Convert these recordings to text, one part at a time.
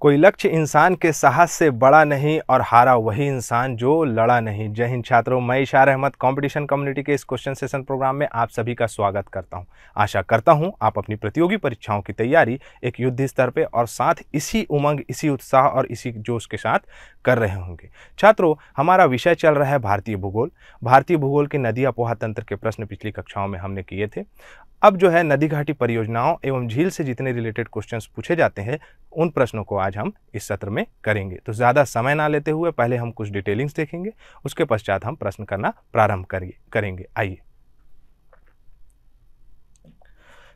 कोई लक्ष्य इंसान के साहस से बड़ा नहीं और हारा वही इंसान जो लड़ा नहीं जय हिंद छात्रों मैं इशार अहमद कंपटीशन कम्युनिटी के इस क्वेश्चन सेशन प्रोग्राम में आप सभी का स्वागत करता हूं आशा करता हूं आप अपनी प्रतियोगी परीक्षाओं की तैयारी एक युद्ध स्तर पे और साथ इसी उमंग इसी उत्साह और इसी जोश के साथ कर रहे होंगे छात्रों हमारा विषय चल रहा है भारतीय भूगोल भारतीय भूगोल के नदी अपोहा तंत्र के प्रश्न पिछली कक्षाओं में हमने किए थे अब जो है नदी घाटी परियोजनाओं एवं झील से जितने रिलेटेड क्वेश्चंस पूछे जाते हैं उन प्रश्नों को आज हम इस सत्र में करेंगे तो ज़्यादा समय ना लेते हुए पहले हम कुछ डिटेलिंग्स देखेंगे उसके पश्चात हम प्रश्न करना प्रारंभ करिए करेंगे आइए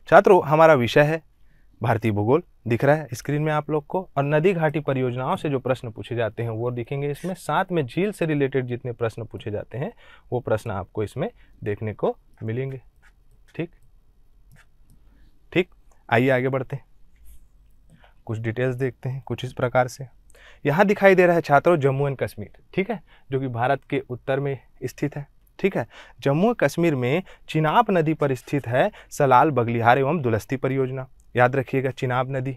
छात्रों हमारा विषय है भारतीय भूगोल दिख रहा है स्क्रीन में आप लोग को और नदी घाटी परियोजनाओं से जो प्रश्न पूछे जाते हैं वो दिखेंगे इसमें साथ में झील से रिलेटेड जितने प्रश्न पूछे जाते हैं वो प्रश्न आपको इसमें देखने को मिलेंगे ठीक आइए आगे बढ़ते हैं कुछ डिटेल्स देखते हैं कुछ इस प्रकार से यहाँ दिखाई दे रहा है छात्रों जम्मू एंड कश्मीर ठीक है जो कि भारत के उत्तर में स्थित है ठीक है जम्मू कश्मीर में चिनाब नदी पर स्थित है सलाल बगलिहार एवं दुलस्ती परियोजना याद रखिएगा चिनाब नदी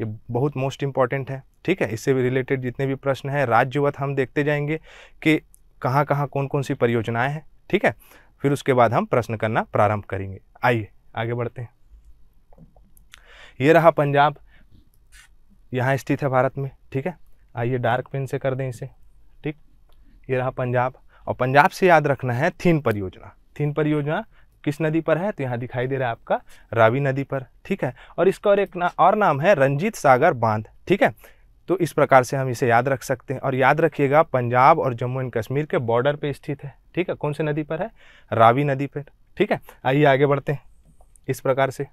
ये बहुत मोस्ट इम्पॉर्टेंट है ठीक है इससे रिलेटेड जितने भी प्रश्न हैं राज्यवत हम देखते जाएंगे कि कहाँ कहाँ कौन कौन सी परियोजनाएं हैं ठीक है फिर उसके बाद हम प्रश्न करना प्रारंभ करेंगे आइए आगे बढ़ते हैं ये रहा पंजाब यहाँ स्थित है भारत में ठीक है आइए डार्क पेन से कर दें इसे ठीक ये रहा पंजाब और पंजाब से याद रखना है थीन परियोजना थीन परियोजना किस नदी पर है तो यहाँ दिखाई दे रहा है आपका रावी नदी पर ठीक है और इसका और एक ना, और नाम है रंजीत सागर बांध ठीक है तो इस प्रकार से हम इसे याद रख सकते हैं और याद रखिएगा पंजाब और जम्मू एंड कश्मीर के बॉर्डर पे स्थित है ठीक है कौन से नदी पर है रावी नदी पर ठीक है आइए आगे बढ़ते हैं इस प्रकार से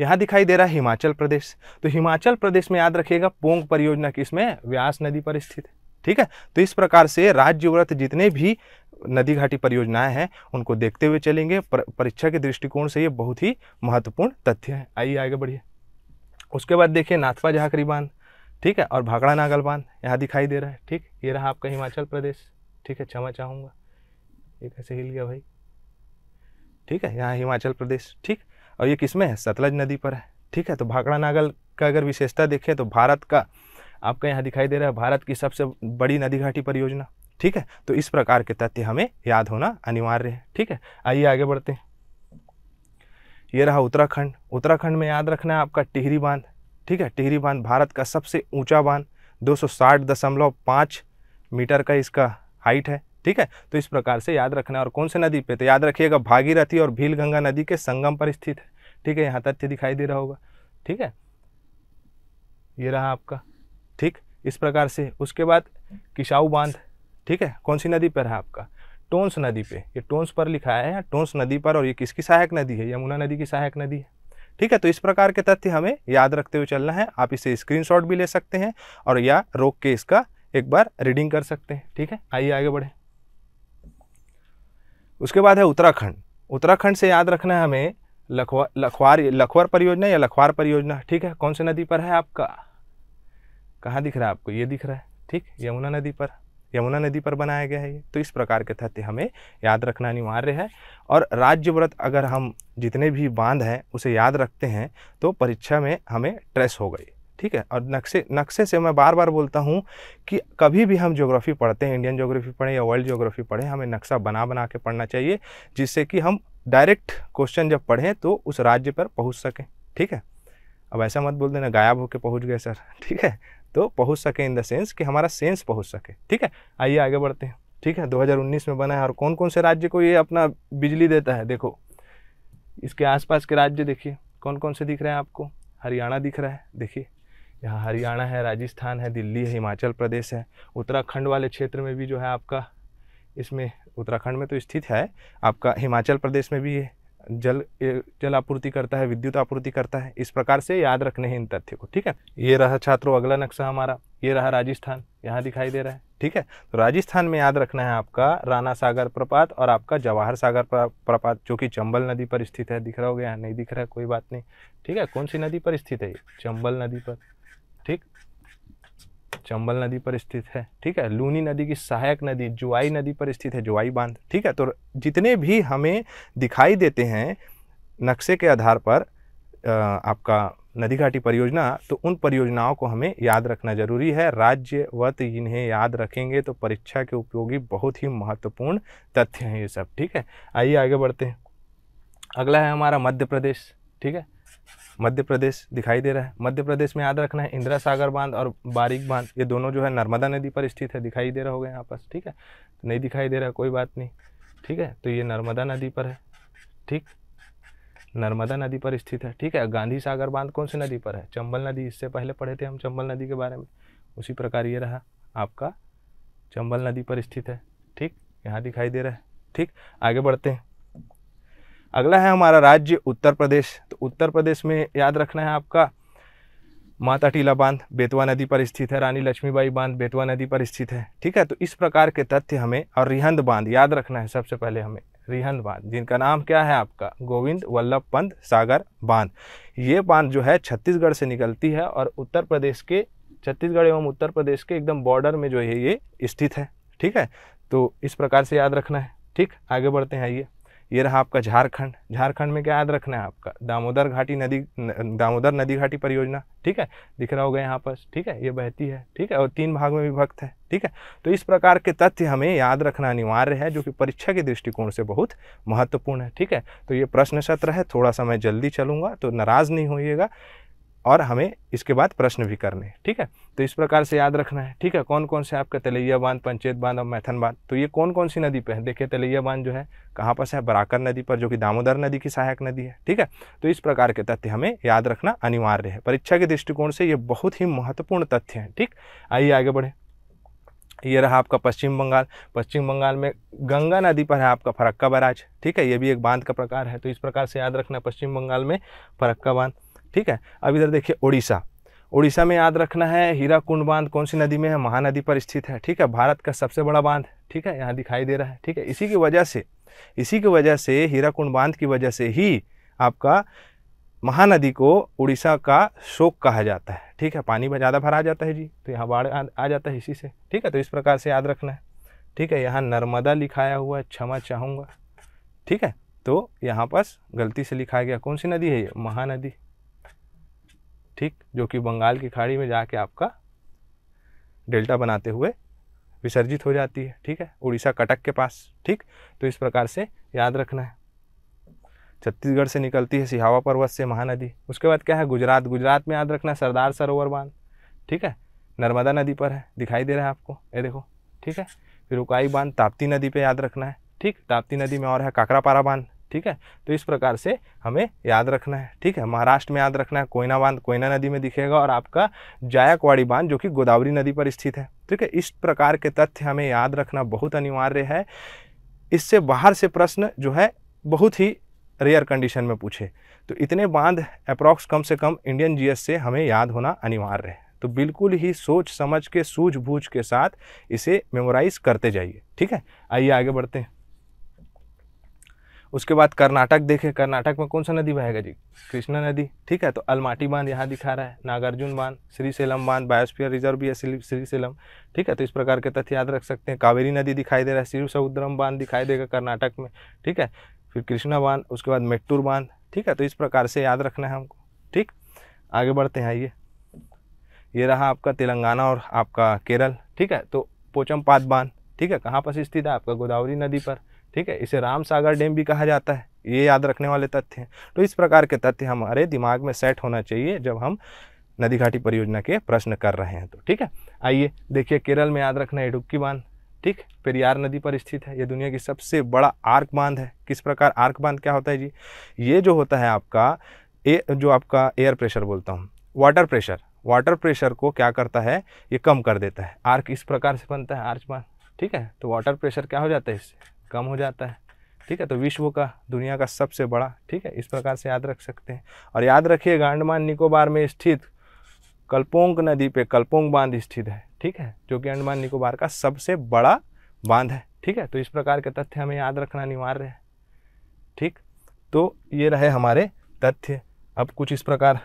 यहाँ दिखाई दे रहा है हिमाचल प्रदेश तो हिमाचल प्रदेश में याद रखिएगा पोंग परियोजना किसमें व्यास नदी पर स्थित है ठीक है तो इस प्रकार से राज्य व्रत जितने भी नदी घाटी परियोजनाएं हैं उनको देखते हुए चलेंगे पर, परीक्षा के दृष्टिकोण से ये बहुत ही महत्वपूर्ण तथ्य है आइए आगे बढ़िए उसके बाद देखिए नाथपा झाकरी बांध ठीक है और भागड़ा नागल बांध यहाँ दिखाई दे रहा है ठीक ये रहा आपका हिमाचल प्रदेश ठीक है क्षमा चाहूँगा ये कैसे हिल गया भाई ठीक है यहाँ हिमाचल प्रदेश ठीक और ये किस में है सतलज नदी पर है ठीक है तो भाखड़ा नागल का अगर विशेषता देखें तो भारत का आपका यहाँ दिखाई दे रहा है भारत की सबसे बड़ी नदी घाटी परियोजना ठीक है तो इस प्रकार के तथ्य हमें याद होना अनिवार्य है ठीक है आइए आगे बढ़ते हैं ये रहा उत्तराखंड उत्तराखंड में याद रखना है आपका टिहरी बांध ठीक है टिहरी बांध भारत का सबसे ऊंचा बांध पाँच मीटर का इसका हाइट है ठीक है तो इस प्रकार से याद रखना है और कौन से नदी पे तो याद रखिएगा भागीरथी और भील नदी के संगम पर स्थित है ठीक है यहाँ तथ्य दिखाई दे रहा होगा ठीक है ये रहा आपका ठीक इस प्रकार से उसके बाद किशाऊ बांध ठीक है कौन सी नदी पर है आपका टोंस नदी पे ये टोंस पर लिखा है यहाँ टोंस नदी पर और ये किसकी सहायक नदी है यमुना नदी की सहायक नदी है ठीक है तो इस प्रकार के तथ्य हमें याद रखते हुए चलना है आप इसे स्क्रीनशॉट भी ले सकते हैं और या रोक के इसका एक बार रीडिंग कर सकते हैं ठीक है आइए आगे बढ़े उसके बाद है उत्तराखंड उत्तराखंड से याद रखना है हमें लखवा लखवार लखवार परियोजना या लखवार परियोजना ठीक है कौन से नदी पर है आपका कहाँ दिख रहा है आपको ये दिख रहा है ठीक यमुना नदी पर यमुना नदी पर बनाया गया है ये तो इस प्रकार के तथ्य हमें याद रखना अनिवार्य है और राज्य व्रत अगर हम जितने भी बांध हैं उसे याद रखते हैं तो परीक्षा में हमें ट्रेस हो गई ठीक है और नक्शे नक्शे से मैं बार बार बोलता हूँ कि कभी भी हम ज्योग्राफी पढ़ते हैं इंडियन ज्योग्राफी पढ़ें या वर्ल्ड ज्योग्राफी पढ़ें हमें नक्शा बना बना के पढ़ना चाहिए जिससे कि हम डायरेक्ट क्वेश्चन जब पढ़ें तो उस राज्य पर पहुँच सकें ठीक है अब ऐसा मत बोल देना गायब होकर पहुँच गए सर ठीक है तो पहुँच सके इन द सेंस कि हमारा सेंस पहुँच सके ठीक है आइए आगे बढ़ते हैं ठीक है 2019 में बना है और कौन कौन से राज्य को ये अपना बिजली देता है देखो इसके आसपास के राज्य देखिए कौन कौन से दिख रहे हैं आपको हरियाणा दिख रहा है देखिए यहाँ हरियाणा है राजस्थान है दिल्ली है हिमाचल प्रदेश है उत्तराखंड वाले क्षेत्र में भी जो है आपका इसमें उत्तराखंड में तो स्थित है आपका हिमाचल प्रदेश में भी जल जल आपूर्ति करता है विद्युत आपूर्ति करता है इस प्रकार से याद रखने हैं इन तथ्य को ठीक है ये रहा छात्रों अगला नक्शा हमारा ये रहा राजस्थान यहाँ दिखाई दे रहा है ठीक है तो राजस्थान में याद रखना है आपका राना सागर प्रपात और आपका जवाहर सागर प्रपात जो कि चंबल नदी पर स्थित है दिख रहा हो गया नहीं दिख रहा है कोई बात नहीं ठीक है कौन सी नदी पर स्थित है ये चंबल नदी पर ठीक चंबल नदी पर स्थित है ठीक है लूनी नदी की सहायक नदी जुआई नदी पर स्थित है जुआई बांध ठीक है तो जितने भी हमें दिखाई देते हैं नक्शे के आधार पर आपका नदी घाटी परियोजना तो उन परियोजनाओं को हमें याद रखना जरूरी है राज्यवत इन्हें याद रखेंगे तो परीक्षा के उपयोगी बहुत ही महत्वपूर्ण तथ्य हैं ये सब ठीक है आइए आगे बढ़ते हैं अगला है हमारा मध्य प्रदेश ठीक है मध्य प्रदेश दिखाई दे रहा है मध्य प्रदेश में याद रखना है इंदिरा सागर बांध और बारिक बांध ये दोनों जो है नर्मदा नदी पर स्थित है दिखाई दे रहा होगा यहाँ पास ठीक है तो नहीं दिखाई दे रहा कोई बात नहीं ठीक है तो ये नर्मदा नदी पर है ठीक नर्मदा नदी पर स्थित है ठीक है गांधी सागर बांध कौन सी नदी पर है चंबल नदी इससे पहले पढ़े थे हम चंबल नदी के बारे में उसी प्रकार ये रहा आपका चंबल नदी पर स्थित है ठीक यहाँ दिखाई दे रहा है ठीक आगे बढ़ते हैं अगला है हमारा राज्य उत्तर प्रदेश तो उत्तर प्रदेश में याद रखना है आपका माता टीला बांध बेतवा नदी पर स्थित है रानी लक्ष्मीबाई बांध बेतवा नदी पर स्थित है ठीक है तो इस प्रकार के तथ्य हमें और रिहंद बांध याद रखना है सबसे पहले हमें रिहंद बांध जिनका नाम क्या है आपका गोविंद वल्लभ पंत सागर बांध ये बांध जो है छत्तीसगढ़ से निकलती है और उत्तर प्रदेश के छत्तीसगढ़ एवं उत्तर प्रदेश के एकदम बॉर्डर में जो है ये स्थित है ठीक है तो इस प्रकार से याद रखना है ठीक आगे बढ़ते हैं आइए ये रहा आपका झारखंड झारखंड में क्या याद रखना है आपका दामोदर घाटी नदी दामोदर नदी घाटी परियोजना ठीक है दिख रहा होगा यहाँ पर ठीक है ये बहती है ठीक है और तीन भाग में विभक्त है ठीक है तो इस प्रकार के तथ्य हमें याद रखना अनिवार्य है जो कि परीक्षा के दृष्टिकोण से बहुत महत्वपूर्ण है ठीक है तो ये प्रश्न सत्र है थोड़ा सा मैं जल्दी चलूँगा तो नाराज़ नहीं होइएगा और हमें इसके बाद प्रश्न भी करने हैं ठीक है तो इस प्रकार से याद रखना है ठीक है कौन कौन से आपका तलैया बांध पंचेत बांध और मैथन बांध तो ये कौन कौन सी नदी पे है देखिए तलैया बांध जो है कहाँ पर से है बराकर नदी पर जो कि दामोदर नदी की सहायक नदी है ठीक है तो इस प्रकार के तथ्य हमें याद रखना अनिवार्य है परीक्षा के दृष्टिकोण से ये बहुत ही महत्वपूर्ण तथ्य है ठीक आइए आगे बढ़े ये रहा आपका पश्चिम बंगाल पश्चिम बंगाल में गंगा नदी पर है आपका फरक्का बराज ठीक है ये भी एक बांध का प्रकार है तो इस प्रकार से याद रखना पश्चिम बंगाल में फरक्का बांध ठीक है अब इधर देखिए उड़ीसा उड़ीसा में याद रखना है हीरा कुंड बांध कौन सी नदी में है महानदी पर स्थित है ठीक है भारत का सबसे बड़ा बांध ठीक है यहाँ दिखाई दे रहा है ठीक है इसी की वजह से इसी की वजह से हीरा कुंड बांध की वजह से ही आपका महानदी को उड़ीसा का शोक कहा जाता है ठीक है पानी में ज़्यादा भरा जाता है जी तो यहाँ बाढ़ आ जाता है इसी से ठीक है तो इस प्रकार से याद रखना है ठीक है यहाँ नर्मदा लिखाया हुआ है क्षमा चाहूँगा ठीक है तो यहाँ पास गलती से लिखाया गया कौन सी नदी है ये महानदी ठीक जो कि बंगाल की खाड़ी में जाके आपका डेल्टा बनाते हुए विसर्जित हो जाती है ठीक है उड़ीसा कटक के पास ठीक तो इस प्रकार से याद रखना है छत्तीसगढ़ से निकलती है सिहावा पर्वत से महानदी उसके बाद क्या है गुजरात गुजरात में याद रखना सरदार सरोवर बांध ठीक है नर्मदा नदी पर है दिखाई दे रहा है आपको ये देखो ठीक है फिर उकाई बांध ताप्ती नदी पे याद रखना है ठीक ताप्ती नदी में और है काकरापारा बांध ठीक है तो इस प्रकार से हमें याद रखना है ठीक है महाराष्ट्र में याद रखना है कोयना बांध कोयना नदी में दिखेगा और आपका जायकवाड़ी बांध जो कि गोदावरी नदी पर स्थित है ठीक है इस प्रकार के तथ्य हमें याद रखना बहुत अनिवार्य है इससे बाहर से प्रश्न जो है बहुत ही रेयर कंडीशन में पूछे तो इतने बांध अप्रॉक्स कम से कम इंडियन जीएस से हमें याद होना अनिवार्य है तो बिल्कुल ही सोच समझ के सूझबूझ के साथ इसे मेमोराइज करते जाइए ठीक है आइए आगे बढ़ते हैं उसके बाद कर्नाटक देखें कर्नाटक में कौन सा नदी बहेगा जी कृष्णा नदी ठीक है तो अलमाटी बांध यहाँ दिखा रहा है नागार्जुन बांध श्री सेलम बांध बायोस्फीयर रिजर्व भी है श्री सेलम ठीक है तो इस प्रकार के तथ्य याद रख सकते हैं कावेरी नदी दिखाई दे रहा है शिव समुद्रम बांध दिखाई देगा कर्नाटक में ठीक है फिर कृष्णा बांध उसके बाद मेट्टूर बांध ठीक है तो इस प्रकार से याद रखना है हमको ठीक आगे बढ़ते हैं आइए ये रहा आपका तेलंगाना और आपका केरल ठीक है तो पोचमपाद बांध ठीक है कहाँ पर स्थित है आपका गोदावरी नदी पर ठीक है इसे राम सागर डैम भी कहा जाता है ये याद रखने वाले तथ्य हैं तो इस प्रकार के तथ्य हमारे दिमाग में सेट होना चाहिए जब हम नदी घाटी परियोजना के प्रश्न कर रहे हैं तो ठीक है आइए देखिए केरल में याद रखना है बांध ठीक पेरियार नदी पर स्थित है ये दुनिया की सबसे बड़ा आर्क बांध है किस प्रकार आर्क बांध क्या होता है जी ये जो होता है आपका ए जो आपका एयर प्रेशर बोलता हूँ वाटर प्रेशर वाटर प्रेशर को क्या करता है ये कम कर देता है आर्क इस प्रकार से बनता है आर्च बांध ठीक है तो वाटर प्रेशर क्या हो जाता है इससे कम हो जाता है ठीक है तो विश्व का दुनिया का सबसे बड़ा ठीक है इस प्रकार से याद रख सकते हैं और याद रखिएगा अंडमान निकोबार में स्थित कल्पोंग नदी पे कल्पोंग बांध स्थित है ठीक है जो कि अंडमान निकोबार का सबसे बड़ा बांध है ठीक है तो इस प्रकार के तथ्य हमें याद रखना अनिवार्य है ठीक तो ये रहे हमारे तथ्य अब कुछ इस प्रकार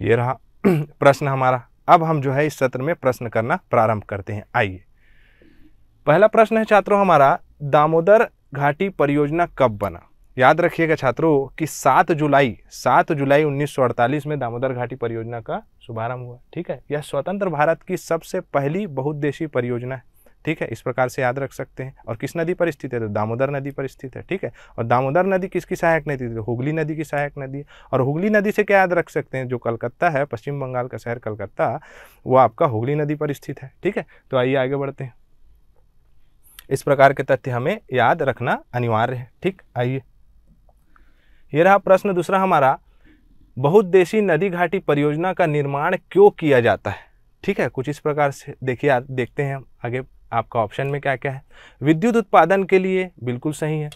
ये रहा प्रश्न हमारा अब हम जो है इस सत्र में प्रश्न करना प्रारंभ करते हैं आइए पहला प्रश्न है छात्रों हमारा दामोदर घाटी परियोजना कब बना याद रखिएगा छात्रों कि 7 जुलाई 7 जुलाई 1948 में दामोदर घाटी परियोजना का शुभारंभ हुआ ठीक है यह स्वतंत्र भारत की सबसे पहली बहुद्देशीय परियोजना है ठीक है इस प्रकार से याद रख सकते हैं और किस नदी पर स्थित है तो दामोदर नदी पर स्थित है ठीक है और दामोदर नदी किसकी सहायक नदी थी तो हुगली नदी की सहायक नदी है और हुगली नदी से क्या याद रख सकते हैं जो कलकत्ता है पश्चिम बंगाल का शहर कलकत्ता वो आपका हुगली नदी पर स्थित है ठीक है तो आइए आगे बढ़ते हैं इस प्रकार के तथ्य हमें याद रखना अनिवार्य है ठीक आइए यह रहा प्रश्न दूसरा हमारा बहुद्देशी नदी घाटी परियोजना का निर्माण क्यों किया जाता है ठीक है कुछ इस प्रकार से देखिए देखते हैं हम आगे आपका ऑप्शन में क्या क्या है विद्युत उत्पादन के लिए बिल्कुल सही है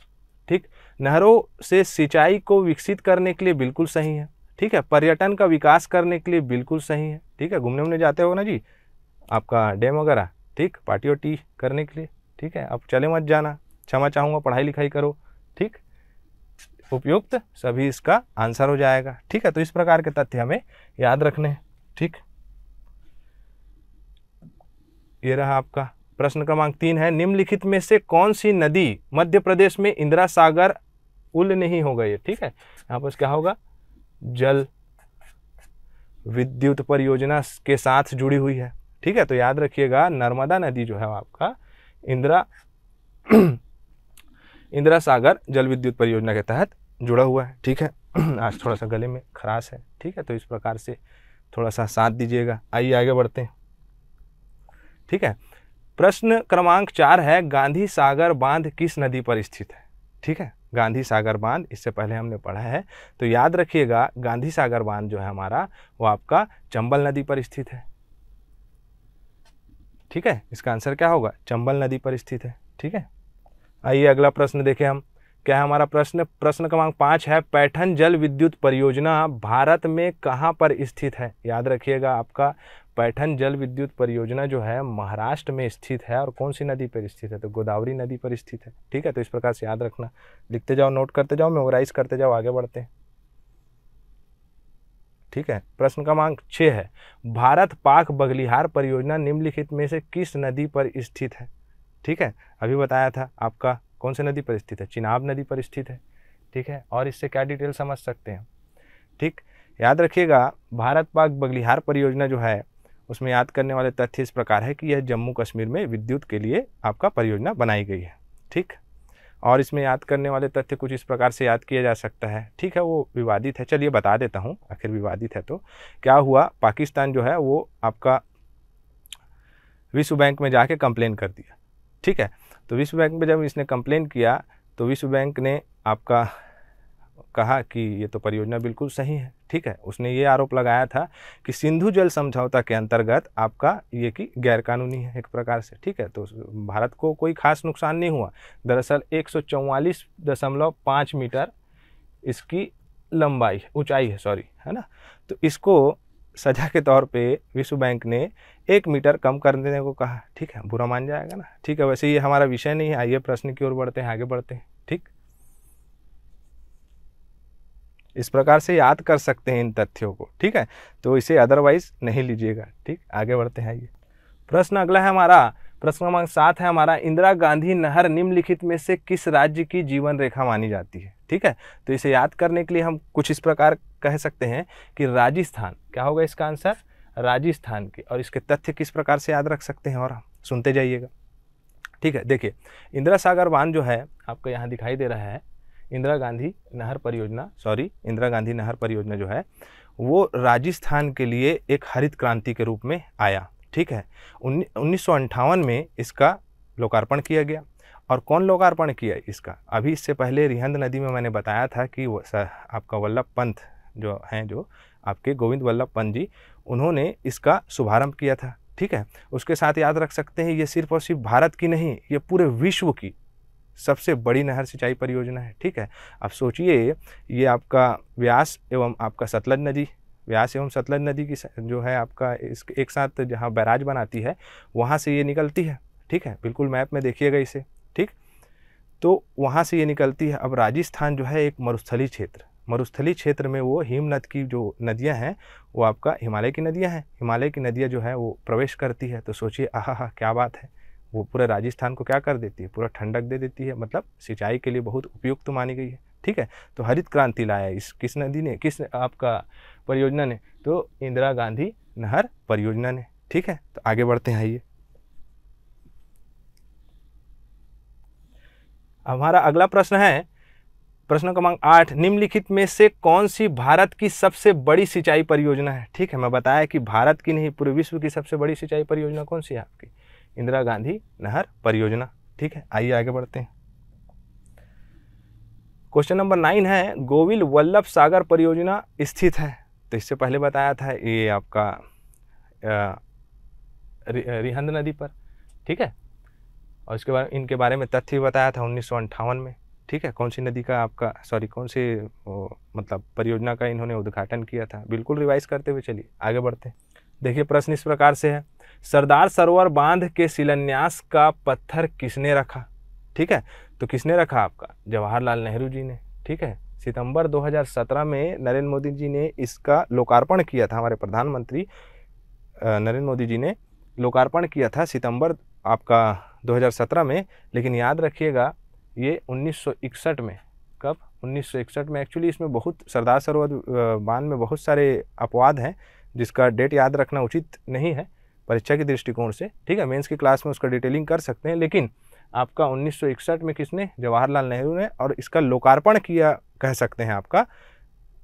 ठीक नहरों से सिंचाई को विकसित करने के लिए बिल्कुल सही है ठीक है पर्यटन का विकास करने के लिए बिल्कुल सही है ठीक है घूमने उमने जाते हो ना जी आपका डैम वगैरह ठीक पार्टी वार्टी करने के लिए ठीक है अब चले मत जाना क्षमा चाहूँगा पढ़ाई लिखाई करो ठीक उपयुक्त सभी इसका आंसर हो जाएगा ठीक है तो इस प्रकार के तथ्य हमें याद रखने ठीक ये रहा आपका प्रश्न क्रमांक तीन है निम्नलिखित में से कौन सी नदी मध्य प्रदेश में इंदिरा सागर उल नहीं हो गई ठीक है यहाँ पर क्या होगा जल विद्युत परियोजना के साथ जुड़ी हुई है ठीक है तो याद रखिएगा नर्मदा नदी जो है आपका इंदिरा इंदिरा सागर जल विद्युत परियोजना के तहत जुड़ा हुआ है ठीक है आज थोड़ा सा गले में खराश है ठीक है तो इस प्रकार से थोड़ा सा साथ दीजिएगा आइए आगे बढ़ते हैं ठीक है प्रश्न क्रमांक चार है गांधी सागर बांध किस नदी पर स्थित है ठीक है गांधी सागर बांध इससे पहले हमने पढ़ा है तो याद रखिएगा गांधी सागर बांध जो है हमारा वो आपका चंबल नदी पर स्थित है ठीक है इसका आंसर क्या होगा चंबल नदी पर स्थित है ठीक है आइए अगला प्रश्न देखें हम क्या है हमारा प्रश्न प्रश्न क्रमांक पाँच है पैठन जल विद्युत परियोजना भारत में कहाँ पर स्थित है याद रखिएगा आपका पैठन जल विद्युत परियोजना जो है महाराष्ट्र में स्थित है और कौन सी नदी पर स्थित है तो गोदावरी नदी पर स्थित है ठीक है तो इस प्रकार से याद रखना लिखते जाओ नोट करते जाओ मेमोराइज करते जाओ आगे बढ़ते हैं ठीक है प्रश्न क्रमांक छः है भारत पाक बगलिहार परियोजना निम्नलिखित में से किस नदी पर स्थित है ठीक है अभी बताया था आपका कौन से नदी पर स्थित है चिनाब नदी पर स्थित है ठीक है और इससे क्या डिटेल समझ सकते हैं ठीक याद रखिएगा भारत पाक बगलिहार परियोजना जो है उसमें याद करने वाले तथ्य इस प्रकार है कि यह जम्मू कश्मीर में विद्युत के लिए आपका परियोजना बनाई गई है ठीक और इसमें याद करने वाले तथ्य कुछ इस प्रकार से याद किया जा सकता है ठीक है वो विवादित है चलिए बता देता हूँ आखिर विवादित है तो क्या हुआ पाकिस्तान जो है वो आपका विश्व बैंक में जाके कंप्लेन कर दिया ठीक है तो विश्व बैंक में जब इसने कंप्लेन किया तो विश्व बैंक ने आपका कहा कि ये तो परियोजना बिल्कुल सही है ठीक है उसने ये आरोप लगाया था कि सिंधु जल समझौता के अंतर्गत आपका ये कि गैरकानूनी है एक प्रकार से ठीक है तो भारत को कोई खास नुकसान नहीं हुआ दरअसल एक मीटर इसकी लंबाई ऊंचाई है सॉरी है ना तो इसको सजा के तौर पे विश्व बैंक ने एक मीटर कम कर देने को कहा ठीक है बुरा मान जाएगा ना ठीक है वैसे ये हमारा विषय नहीं है आइए प्रश्न की ओर बढ़ते हैं आगे बढ़ते हैं ठीक इस प्रकार से याद कर सकते हैं इन तथ्यों को ठीक है तो इसे अदरवाइज नहीं लीजिएगा ठीक आगे बढ़ते हैं ये प्रश्न अगला है हमारा प्रश्न क्रमांक सात है हमारा इंदिरा गांधी नहर निम्नलिखित में से किस राज्य की जीवन रेखा मानी जाती है ठीक है तो इसे याद करने के लिए हम कुछ इस प्रकार कह सकते हैं कि राजस्थान क्या होगा इसका आंसर राजस्थान के और इसके तथ्य किस प्रकार से याद रख सकते हैं और सुनते जाइएगा ठीक है देखिए इंदिरा सागर बांध जो है आपको यहाँ दिखाई दे रहा है इंदिरा गांधी नहर परियोजना सॉरी इंदिरा गांधी नहर परियोजना जो है वो राजस्थान के लिए एक हरित क्रांति के रूप में आया ठीक है उन्नीस में इसका लोकार्पण किया गया और कौन लोकार्पण किया इसका अभी इससे पहले रिहंद नदी में मैंने बताया था कि वो आपका वल्लभ पंत जो हैं जो आपके गोविंद वल्लभ पंत जी उन्होंने इसका शुभारंभ किया था ठीक है उसके साथ याद रख सकते हैं ये सिर्फ और सिर्फ भारत की नहीं ये पूरे विश्व की सबसे बड़ी नहर सिंचाई परियोजना है ठीक है अब सोचिए ये आपका व्यास एवं आपका सतलज नदी व्यास एवं सतलज नदी की जो है आपका इस एक साथ जहाँ बैराज बनाती है वहाँ से ये निकलती है ठीक है बिल्कुल मैप में देखिएगा इसे ठीक तो वहाँ से ये निकलती है अब राजस्थान जो है एक मरुस्थली क्षेत्र मरुस्थली क्षेत्र में वो हिमनद की जो नदियाँ हैं वो आपका हिमालय की नदियाँ हैं हिमालय की नदियाँ जो है वो प्रवेश करती है तो सोचिए आह क्या बात है वो पूरा राजस्थान को क्या कर देती है पूरा ठंडक दे देती है मतलब सिंचाई के लिए बहुत उपयुक्त मानी गई है ठीक है तो हरित क्रांति लाया इस किस नदी ने किस आपका परियोजना ने तो इंदिरा गांधी नहर परियोजना ने ठीक है तो आगे बढ़ते हैं आइए हमारा अगला प्रश्न है प्रश्न क्रमांक आठ निम्नलिखित में से कौन सी भारत की सबसे बड़ी सिंचाई परियोजना है ठीक है मैं बताया कि भारत की नहीं पूरे विश्व की सबसे बड़ी सिंचाई परियोजना कौन सी है आपकी इंदिरा गांधी नहर परियोजना ठीक है आइए आगे बढ़ते हैं क्वेश्चन नंबर नाइन है गोविल वल्लभ सागर परियोजना स्थित है तो इससे पहले बताया था ये आपका रिहंद नदी पर ठीक है और इसके बारे इनके बारे में तथ्य बताया था उन्नीस में ठीक है कौन सी नदी का आपका सॉरी कौन सी मतलब परियोजना का इन्होंने उद्घाटन किया था बिल्कुल रिवाइज करते हुए चलिए आगे बढ़ते हैं देखिए प्रश्न इस प्रकार से है सरदार सरोवर बांध के शिलान्यास का पत्थर किसने रखा ठीक है तो किसने रखा आपका जवाहरलाल नेहरू जी ने ठीक है सितंबर 2017 में नरेंद्र मोदी जी ने इसका लोकार्पण किया था हमारे प्रधानमंत्री नरेंद्र मोदी जी ने लोकार्पण किया था सितंबर आपका 2017 में लेकिन याद रखिएगा ये 1961 में कब 1961 में एक्चुअली इसमें बहुत सरदार सरोवर बांध में बहुत सारे अपवाद हैं जिसका डेट याद रखना उचित नहीं है परीक्षा के दृष्टिकोण से ठीक है मेंस की क्लास में उसका डिटेलिंग कर सकते हैं लेकिन आपका 1961 में किसने जवाहरलाल नेहरू ने और इसका लोकार्पण किया कह सकते हैं आपका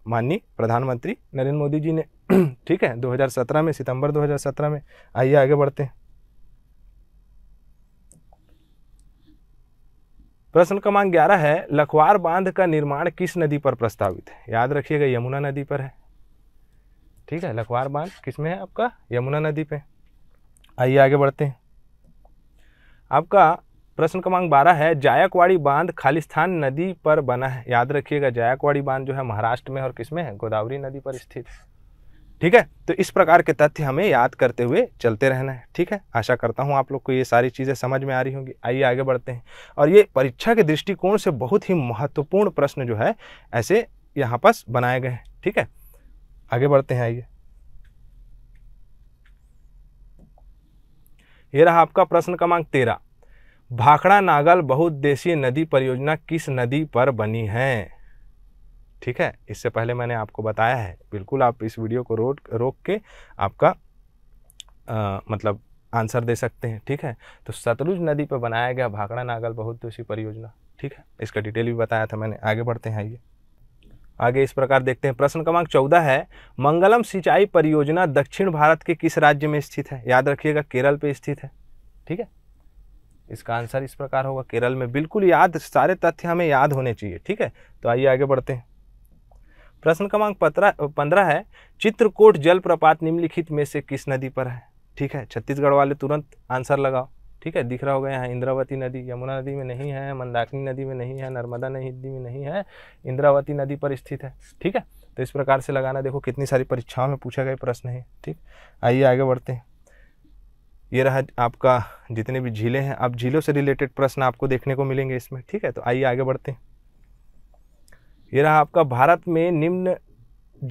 माननीय प्रधानमंत्री नरेंद्र मोदी जी ने ठीक है 2017 में सितंबर 2017 में आइए आगे बढ़ते हैं प्रश्न क्रमांक ग्यारह है लखवार बांध का निर्माण किस नदी पर प्रस्तावित है याद रखिएगा यमुना नदी पर है ठीक है लखवार बांध किस में है आपका यमुना नदी पे आइए आगे बढ़ते हैं आपका प्रश्न क्रमांक बारह है जायकवाड़ी बांध खालिस्तान नदी पर बना है याद रखिएगा जायकवाड़ी बांध जो है महाराष्ट्र में और किस में है गोदावरी नदी पर स्थित ठीक है तो इस प्रकार के तथ्य हमें याद करते हुए चलते रहना है ठीक है आशा करता हूँ आप लोग को ये सारी चीज़ें समझ में आ रही होंगी आइए आगे बढ़ते हैं और ये परीक्षा के दृष्टिकोण से बहुत ही महत्वपूर्ण प्रश्न जो है ऐसे यहाँ पास बनाए गए हैं ठीक है आगे बढ़ते हैं आइए ये रहा आपका प्रश्न क्रमांक तेरह भाखड़ा नागल बहुउद्देशीय नदी परियोजना किस नदी पर बनी है ठीक है इससे पहले मैंने आपको बताया है बिल्कुल आप इस वीडियो को रोक रोक के आपका आ, मतलब आंसर दे सकते हैं ठीक है तो सतलुज नदी पर बनाया गया भाखड़ा नागल बहुउद्देशीय परियोजना ठीक है इसका डिटेल भी बताया था मैंने आगे बढ़ते हैं आइए आगे इस प्रकार देखते हैं प्रश्न क्रमांक चौदह है मंगलम सिंचाई परियोजना दक्षिण भारत के किस राज्य में स्थित है याद रखिएगा केरल पे स्थित है ठीक है इसका आंसर इस प्रकार होगा केरल में बिल्कुल याद सारे तथ्य हमें याद होने चाहिए ठीक है तो आइए आगे बढ़ते हैं प्रश्न क्रमांक पंद्रह है चित्रकोट जलप्रपात निम्नलिखित में से किस नदी पर है ठीक है छत्तीसगढ़ वाले तुरंत आंसर लगाओ ठीक है दिख रहा होगा यहाँ इंद्रावती नदी यमुना नदी में नहीं है मंदाकिनी नदी में नहीं है नर्मदा नदी में नहीं है इंद्रावती नदी पर स्थित है ठीक है तो इस प्रकार से लगाना देखो कितनी सारी परीक्षाओं में पूछा गया प्रश्न है ठीक आइए आगे बढ़ते हैं ये रहा आपका जितने भी झीलें हैं आप झीलों से रिलेटेड प्रश्न आपको देखने को मिलेंगे इसमें ठीक है तो आइए आगे बढ़ते हैं ये रहा आपका भारत में निम्न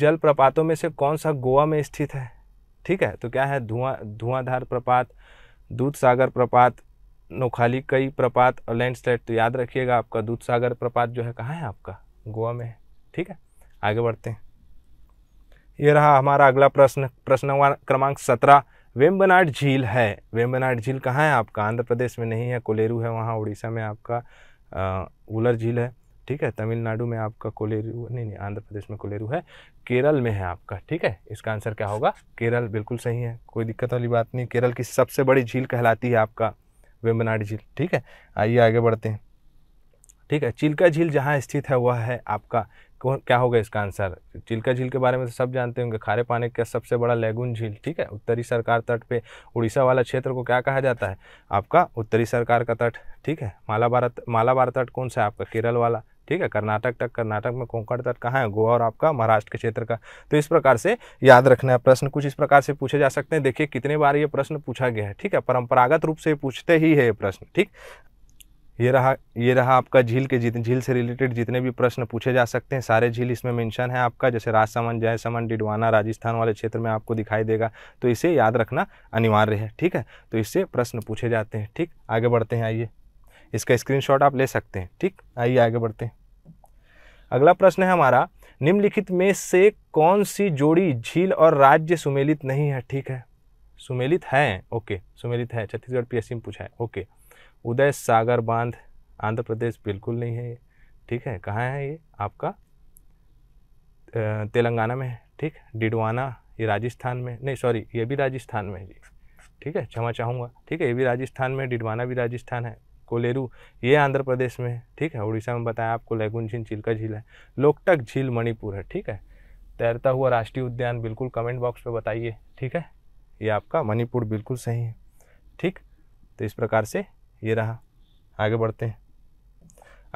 जल प्रपातों में से कौन सा गोवा में स्थित है ठीक है तो क्या है धुआं धुआंधार प्रपात दूध सागर प्रपात नोखाली कई प्रपात और लैंडस्लाइड तो याद रखिएगा आपका दूध सागर प्रपात जो है कहाँ है आपका गोवा में है ठीक है आगे बढ़ते हैं ये रहा हमारा अगला प्रश्न प्रश्न क्रमांक सत्रह वेम्बनाड झील है वेम्बनाड झील कहाँ है आपका आंध्र प्रदेश में नहीं है कोलेरू है वहाँ उड़ीसा में आपका उलर झील है ठीक है तमिलनाडु में आपका कोलेरू नहीं नहीं आंध्र प्रदेश में कोलेरू है केरल में है आपका ठीक है इसका आंसर क्या होगा केरल बिल्कुल सही है कोई दिक्कत वाली बात नहीं केरल की सबसे बड़ी झील कहलाती है आपका वेम्बनाड झील ठीक है आइए आगे बढ़ते हैं ठीक है चिल्का झील जहाँ स्थित है वह है आपका कौन क्या होगा इसका आंसर चिल्का झील के बारे में तो सब जानते होंगे खारे पानी का सबसे बड़ा लेगुन झील ठीक है उत्तरी सरकार तट पे उड़ीसा वाला क्षेत्र को क्या कहा जाता है आपका उत्तरी सरकार का तट ठीक है मालाबार मालाबार तट कौन सा है आपका केरल वाला ठीक है कर्नाटक तक कर्नाटक में कोंकण तट कहाँ है गोवा और आपका महाराष्ट्र के क्षेत्र का तो इस प्रकार से याद रखना है प्रश्न कुछ इस प्रकार से पूछे जा सकते हैं देखिए कितने बार ये प्रश्न पूछा गया है ठीक है परंपरागत रूप से पूछते ही है ये प्रश्न ठीक ये रहा ये रहा आपका झील के जितने झील से रिलेटेड जितने भी प्रश्न पूछे जा सकते हैं सारे झील इसमें मेंशन है आपका जैसे राजसमंद जयसमंद डिडवाना राजस्थान वाले क्षेत्र में आपको दिखाई देगा तो इसे याद रखना अनिवार्य है ठीक है तो इससे प्रश्न पूछे जाते हैं ठीक आगे बढ़ते हैं आइए इसका स्क्रीनशॉट आप ले सकते हैं ठीक आइए आगे बढ़ते हैं अगला प्रश्न है हमारा निम्नलिखित में से कौन सी जोड़ी झील और राज्य सुमेलित नहीं है ठीक है सुमेलित है ओके सुमेलित है छत्तीसगढ़ पीएससी में पूछा है ओके उदय सागर बांध आंध्र प्रदेश बिल्कुल नहीं है ये ठीक है कहाँ है ये आपका तेलंगाना में है ठीक डिडवाना ये राजस्थान में नहीं सॉरी ये भी राजस्थान में है जी ठीक है क्षमा चाहूँगा ठीक है ये भी राजस्थान में डिडवाना भी राजस्थान है कोलेरू ये आंध्र प्रदेश में है ठीक है उड़ीसा में बताया आपको लेगुन झील चिल्का झील है लोकटक झील मणिपुर है ठीक है तैरता हुआ राष्ट्रीय उद्यान बिल्कुल कमेंट बॉक्स में बताइए ठीक है ये आपका मणिपुर बिल्कुल सही है ठीक तो इस प्रकार से ये रहा आगे बढ़ते हैं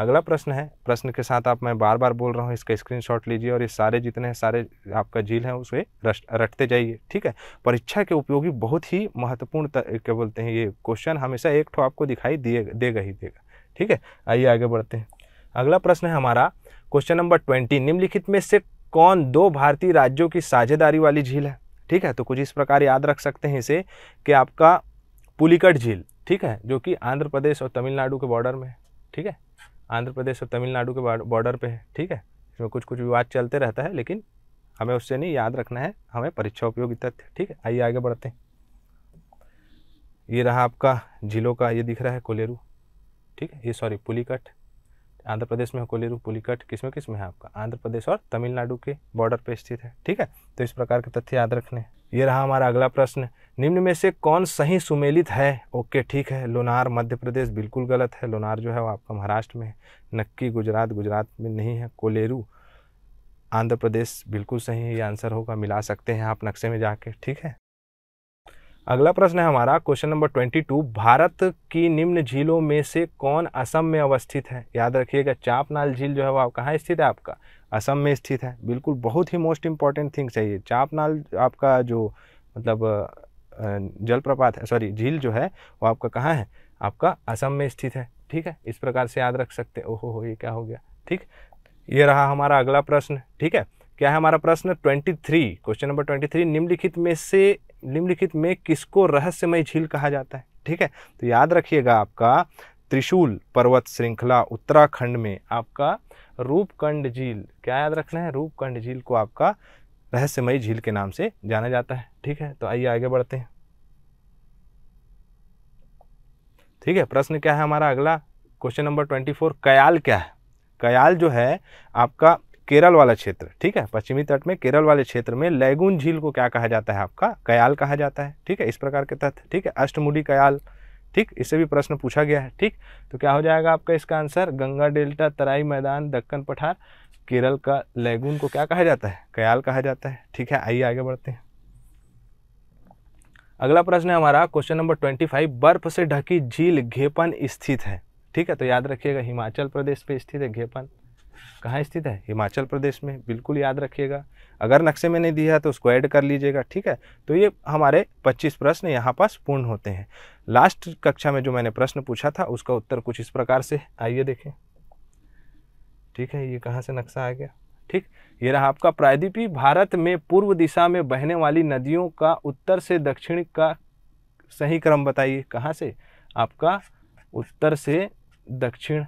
अगला प्रश्न है प्रश्न के साथ आप मैं बार बार बोल रहा हूँ इसका स्क्रीनशॉट लीजिए और ये सारे जितने सारे आपका झील है उसे रटते जाइए ठीक है परीक्षा के उपयोगी बहुत ही महत्वपूर्ण क्या बोलते हैं ये क्वेश्चन हमेशा एक ठो आपको दिखाई दिए देगा ही देगा ठीक है आइए आगे बढ़ते हैं अगला प्रश्न है हमारा क्वेश्चन नंबर ट्वेंटी निम्नलिखित में से कौन दो भारतीय राज्यों की साझेदारी वाली झील है ठीक है तो कुछ इस प्रकार याद रख सकते हैं इसे कि आपका पुलिकट झील ठीक है जो कि आंध्र प्रदेश और तमिलनाडु के बॉर्डर में है ठीक है आंध्र प्रदेश और तमिलनाडु के बॉर्डर पे है ठीक है इसमें कुछ कुछ विवाद चलते रहता है लेकिन हमें उससे नहीं याद रखना है हमें परीक्षा उपयोगी तथ्य ठीक है आइए आगे बढ़ते हैं ये रहा आपका जिलों का ये दिख रहा है कोलेरू ठीक है ये सॉरी पुलिकट आंध्र प्रदेश में कोलेरू पुलिकट किस में किस में है आपका आंध्र प्रदेश और तमिलनाडु के बॉर्डर पर स्थित है ठीक है तो इस प्रकार के तथ्य याद रखने हैं ये रहा हमारा अगला प्रश्न निम्न में से कौन सही सुमेलित है ओके ठीक है लोनार मध्य प्रदेश बिल्कुल गलत है लोनार जो है वो आपका महाराष्ट्र में है नक्की गुजरात गुजरात में नहीं है कोलेरू आंध्र प्रदेश बिल्कुल सही है ये आंसर होगा मिला सकते हैं आप नक्शे में जाके ठीक है अगला प्रश्न है हमारा question number twenty two Bharat की निम्न झीलों में से कौन असम में अवस्थित है याद रखिएगा चापनाल झील जो है वो कहाँ स्थित है आपका असम में स्थित है बिल्कुल बहुत ही मोस्ट इम्पॉर्टेंट थिंग्स है ये चापनाल आपका जो मतलब जलप्रपात है सॉरी झील जो है वो आपका कहाँ है आपका असम में स्थित है ठीक है इस प्रकार से याद रख सकते ओहो हो ये क्या हो गया ठीक ये रहा हमारा अगला प्रश्न ठीक है क्या है हमारा प्रश्न 23 क्वेश्चन नंबर 23 निम्नलिखित में से निम्नलिखित में किसको रहस्यमय झील कहा जाता है ठीक है तो याद रखिएगा आपका त्रिशूल पर्वत श्रृंखला उत्तराखंड में आपका रूपकंड झील क्या याद रखना है रूपकंड झील को आपका रहस्यमयी झील के नाम से जाना जाता है ठीक है तो आइए आगे बढ़ते हैं ठीक है प्रश्न क्या है हमारा अगला क्वेश्चन नंबर ट्वेंटी फोर कयाल क्या है कयाल जो है आपका केरल वाला क्षेत्र ठीक है पश्चिमी तट में केरल वाले क्षेत्र में लैगून झील को क्या कहा जाता है आपका कयाल कहा जाता है ठीक है इस प्रकार के तथ्य ठीक है अष्टमुडी कयाल ठीक इससे भी प्रश्न पूछा गया है ठीक तो क्या हो जाएगा आपका इसका आंसर गंगा डेल्टा तराई मैदान दक्कन पठार केरल का लैगून को क्या कहा जाता है कयाल कहा जाता है ठीक है आइए आगे बढ़ते हैं अगला प्रश्न है हमारा क्वेश्चन नंबर ट्वेंटी फाइव बर्फ से ढकी झील घेपन स्थित है ठीक है तो याद रखिएगा हिमाचल प्रदेश पे स्थित है घेपन कहाँ स्थित है हिमाचल प्रदेश में बिल्कुल याद रखिएगा अगर नक्शे में नहीं दिया तो उसको ऐड कर लीजिएगा ठीक है तो ये हमारे 25 प्रश्न यहाँ पास पूर्ण होते हैं लास्ट कक्षा में जो मैंने प्रश्न पूछा था उसका उत्तर कुछ इस प्रकार से आइए देखें ठीक है ये कहाँ से नक्शा आ गया ठीक ये रहा आपका प्रायद्वीपी भारत में पूर्व दिशा में बहने वाली नदियों का उत्तर से दक्षिण का सही क्रम बताइए कहाँ से आपका उत्तर से दक्षिण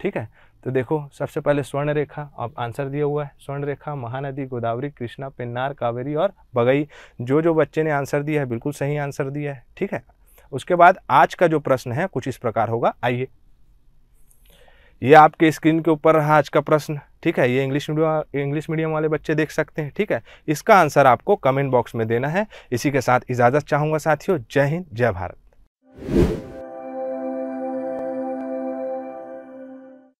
ठीक है तो देखो सबसे पहले स्वर्ण रेखा आप आंसर दिया हुआ है स्वर्ण रेखा महानदी गोदावरी कृष्णा पिन्नार कावेरी और बगई जो जो बच्चे ने आंसर दिया है बिल्कुल सही आंसर दिया है ठीक है उसके बाद आज का जो प्रश्न है कुछ इस प्रकार होगा आइए ये आपके स्क्रीन के ऊपर रहा आज का प्रश्न ठीक है ये इंग्लिश मीडियम इंग्लिश मीडियम वाले बच्चे देख सकते हैं ठीक है इसका आंसर आपको कमेंट बॉक्स में देना है इसी के साथ इजाज़त चाहूंगा साथियों जय हिंद जय भारत